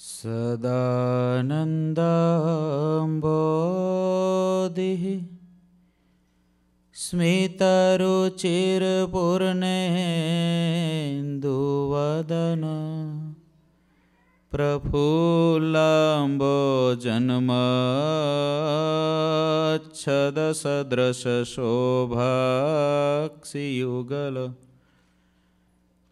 सदानन्दाम्बोधिः स्मितरुचिरपूर्णेन्दुवदन प्रफुल्लाम्बोजन्मच्छदसदृशशोभाक्षियुगल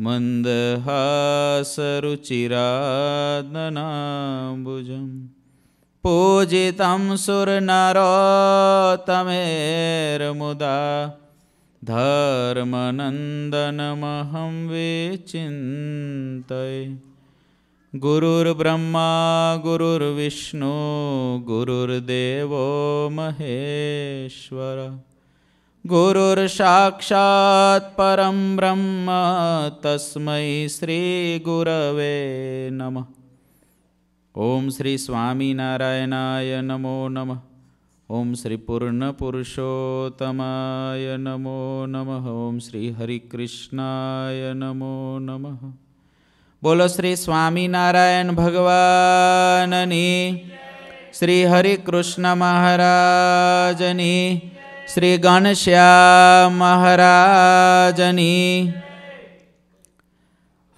मन्दहासरुचिरादनाम्बुजम् पूजितं सुरनरोत्तमेर्मुदा तमेर्मुदा धर्मनन्दनमहं विचिन्त्य गुरुर्ब्रह्मा गुरुर्विष्णु गुरुर्देवो महेश्वर गुरुर्साक्षात्परं ब्रह्म तस्मै श्रीगुरवे नमः ॐ श्रीस्वामीनारायणाय नमो नमः ॐ श्रीपूर्णपुरुषोत्तमाय नमो नमः ॐ श्रीहरिकृष्णाय नमो नमः बोलो बोल श्रीस्वामिनारायणभगवाननि श्रीहरिकृष्णमहाराजनि શ્રી ગણશ્યામ મહારાજની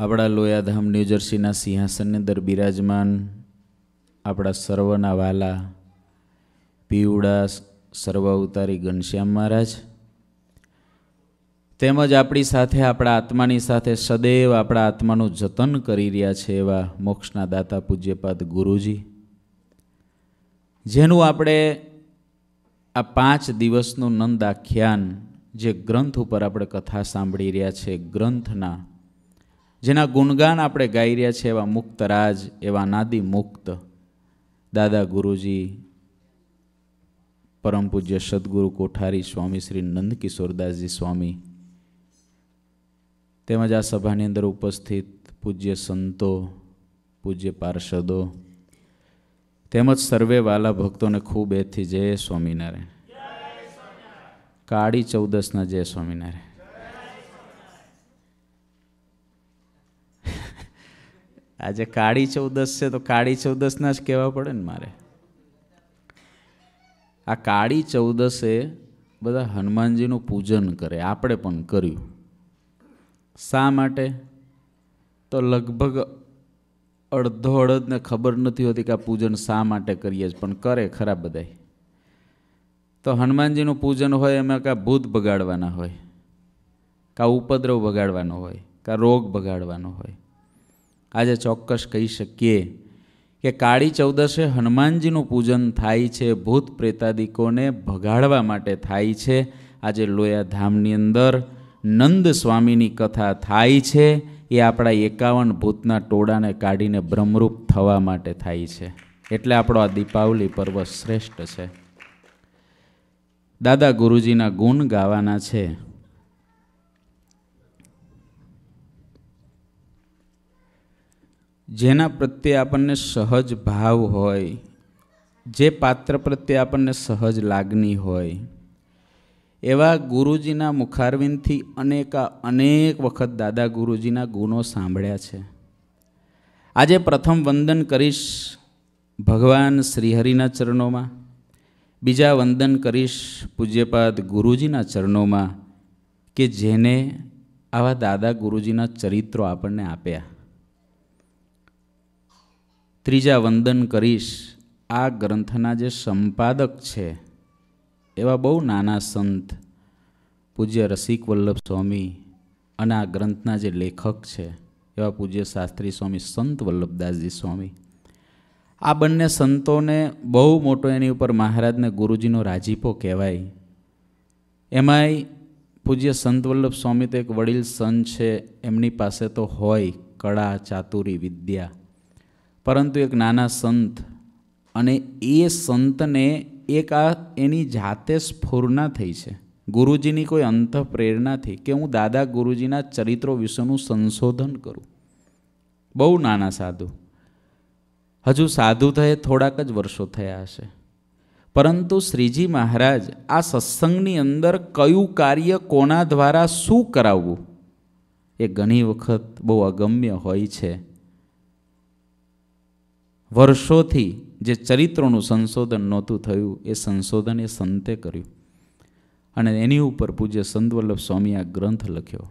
આપણા લોયાધામ ન્યૂજર્સીના સિંહાસનની દર બિરાજમાન આપણા સર્વના વાલા પીવડા સર્વ અવતારી ઘનશ્યામ મહારાજ તેમજ આપણી સાથે આપણા આત્માની સાથે સદૈવ આપણા આત્માનું જતન કરી રહ્યા છે એવા મોક્ષના દાતા પૂજ્યપાદ ગુરુજી જેનું આપણે આ પાંચ દિવસનું નંદ આખ્યાન જે ગ્રંથ ઉપર આપણે કથા સાંભળી રહ્યા છે ગ્રંથના જેના ગુણગાન આપણે ગાઈ રહ્યા છે એવા મુક્ત રાજ એવા નાદી મુક્ત દાદા ગુરુજી પરમ પૂજ્ય સદગુરુ કોઠારી સ્વામી શ્રી નંદકિશોરદાસજી સ્વામી તેમજ આ સભાની અંદર ઉપસ્થિત પૂજ્ય સંતો પૂજ્ય પાર્ષદો તેમજ સર્વે વાલા ભક્તોને ખૂબ એથી જય સ્વામિનારાયણ કાળી ચૌદસના જય સ્વામિનારાયણ આજે કાળી ચૌદસ છે તો કાળી ચૌદસના જ કહેવા પડે ને મારે આ કાળી ચૌદસે બધા હનુમાનજીનું પૂજન કરે આપણે પણ કર્યું શા માટે તો લગભગ અડધો અડધને ખબર નથી હોતી કે આ પૂજન શા માટે કરીએ છીએ પણ કરે ખરા બધાય તો હનુમાનજીનું પૂજન હોય એમાં કાં ભૂત બગાડવાના હોય કાં ઉપદ્રવ બગાડવાનો હોય કાં રોગ બગાડવાનો હોય આજે ચોક્કસ કહી શકીએ કે કાળી ચૌદશે હનુમાનજીનું પૂજન થાય છે ભૂત પ્રેતાદિકોને ભગાડવા માટે થાય છે આજે લોયા ધામની અંદર નંદ સ્વામીની કથા થાય છે એ આપણા એકાવન ભૂતના ટોળાને કાઢીને બ્રહ્મરૂપ થવા માટે થાય છે એટલે આપણો આ દીપાવલી પર્વ શ્રેષ્ઠ છે દાદા ગુરુજીના ગુણ ગાવાના છે જેના પ્રત્યે આપણને સહજ ભાવ હોય જે પાત્ર પ્રત્યે આપણને સહજ લાગણી હોય એવા ગુરુજીના મુખારવિંદથી અનેકા અનેક વખત દાદા ગુરુજીના ગુનો સાંભળ્યા છે આજે પ્રથમ વંદન કરીશ ભગવાન શ્રીહરિના ચરણોમાં બીજા વંદન કરીશ પૂજ્યપાદ ગુરુજીના ચરણોમાં કે જેને આવા દાદા ગુરુજીના ચરિત્રો આપણને આપ્યા ત્રીજા વંદન કરીશ આ ગ્રંથના જે સંપાદક છે એવા બહુ નાના સંત પૂજ્ય રસિક વલ્લભ સ્વામી અને આ ગ્રંથના જે લેખક છે એવા પૂજ્ય શાસ્ત્રી સ્વામી સંત વલ્લભદાસજી સ્વામી આ બંને સંતોને બહુ મોટો એની ઉપર મહારાજને ગુરુજીનો રાજીપો કહેવાય એમાંય પૂજ્ય સંત વલ્લભ સ્વામી તો એક વડીલ સંત છે એમની પાસે તો હોય કળા ચાતુરી વિદ્યા પરંતુ એક નાના સંત અને એ સંતને એક આ એની જાતે સ્ફૂર્ણા થઈ છે ગુરુજીની કોઈ અંત પ્રેરણાથી કે હું દાદા ગુરુજીના ચરિત્રો વિશેનું સંશોધન કરું બહુ નાના સાધુ હજુ સાધુ થયે થોડાક જ વર્ષો થયા હશે પરંતુ શ્રીજી મહારાજ આ સત્સંગની અંદર કયું કાર્ય કોના દ્વારા શું કરાવવું એ ઘણી વખત બહુ અગમ્ય હોય છે વર્ષોથી જે ચરિત્રોનું સંશોધન નહોતું થયું એ સંશોધન એ સંતે કર્યું અને એની ઉપર પૂજ્ય સંતવલ્લભ સ્વામી આ ગ્રંથ લખ્યો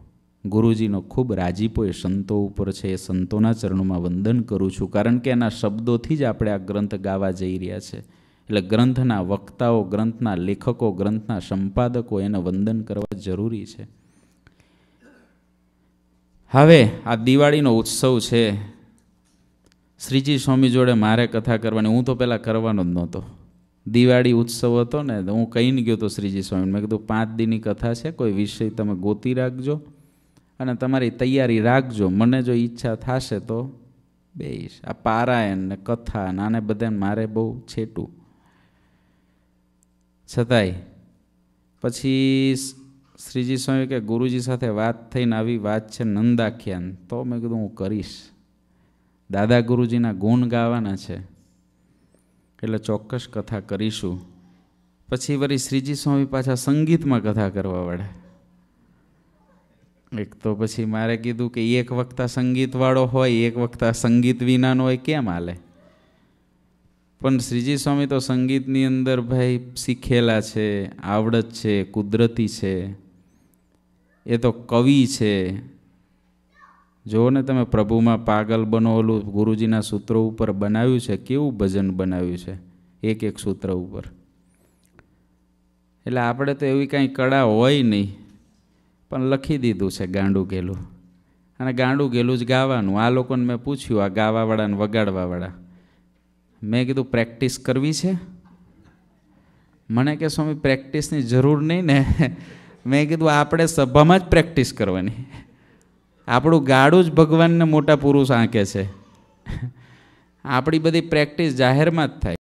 ગુરુજીનો ખૂબ રાજીપો એ સંતો ઉપર છે એ સંતોના ચરણોમાં વંદન કરું છું કારણ કે એના શબ્દોથી જ આપણે આ ગ્રંથ ગાવા જઈ રહ્યા છે એટલે ગ્રંથના વક્તાઓ ગ્રંથના લેખકો ગ્રંથના સંપાદકો એને વંદન કરવા જરૂરી છે હવે આ દિવાળીનો ઉત્સવ છે શ્રીજી સ્વામી જોડે મારે કથા કરવાની હું તો પહેલાં કરવાનો જ નહોતો દિવાળી ઉત્સવ હતો ને હું કહીને ગયો તો શ્રીજી સ્વામી મેં કીધું પાંચ દિનની કથા છે કોઈ વિષય તમે ગોતી રાખજો અને તમારી તૈયારી રાખજો મને જો ઈચ્છા થશે તો બેસ આ પારાયણ ને કથા ને આને બધાને મારે બહુ છેટું છતાંય પછી શ્રીજી સ્વામી કે ગુરુજી સાથે વાત થઈને આવી વાત છે નંદાખ્યાન તો મેં કીધું હું કરીશ દાદા ગુરુજીના ગુણ ગાવાના છે એટલે ચોક્કસ કથા કરીશું પછી વળી શ્રીજી સ્વામી પાછા સંગીતમાં કથા કરવા વળે એક તો પછી મારે કીધું કે એક વખતા સંગીતવાળો હોય એક વખતા સંગીત વિનાનો હોય કેમ હાલે પણ શ્રીજી સ્વામી તો સંગીતની અંદર ભાઈ શીખેલા છે આવડત છે કુદરતી છે એ તો કવિ છે જુઓ ને તમે પ્રભુમાં પાગલ બનો ઓલું ગુરુજીના સૂત્રો ઉપર બનાવ્યું છે કેવું ભજન બનાવ્યું છે એક એક સૂત્ર ઉપર એટલે આપણે તો એવી કાંઈ કળા હોય નહીં પણ લખી દીધું છે ગાંડું ગેલું અને ગાંડું ગેલું જ ગાવાનું આ લોકોને મેં પૂછ્યું આ ગાવાવાળાને વગાડવાવાળા મેં કીધું પ્રેક્ટિસ કરવી છે મને કે સ્વામી પ્રેક્ટિસની જરૂર નહીં ને મેં કીધું આપણે સભામાં જ પ્રેક્ટિસ કરવાની આપણું ગાડું જ ભગવાનને મોટા પુરુષ આંકે છે આપણી બધી પ્રેક્ટિસ જાહેરમાં જ થાય